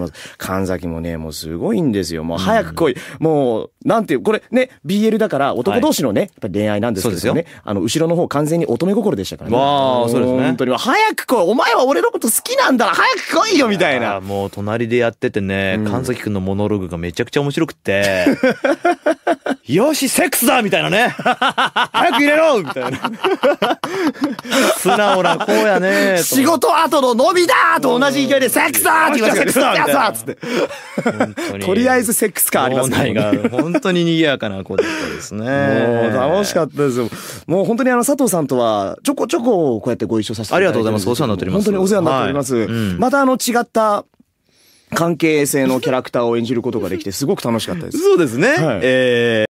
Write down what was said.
の、神崎もね、もうすごいんですよ。もう早く来い。もう、なんていう、これね、BL だから男同士のね、やっぱ恋愛なんですけどね、あの、後ろの方完全に乙女心でしたからね。わあ、そうですね。本当に、早く来い。お前は俺のこと好きなんだら早く来いよ、みたいな。もう隣でやっててね、神崎くんのモノログがめちゃくちゃ面白くて、よし、セックスだみたいなね。早く入れろみたいな。素直な子やね。仕事後の伸びだと同じ勢いで、セックスだって言われて、セックスだつって。とりあえずセックス感ありますね。本当に賑やかな子だったですね。もう楽しかったですよ。もう本当にあの、佐藤さんとは、ちょこちょここうやってご一緒させていただいて。ありがとうございます。お世話になっております。本当にお世話になっております。はいうん、またあの、違った、関係性のキャラクターを演じることができてすごく楽しかったです。そうですね。はい、えー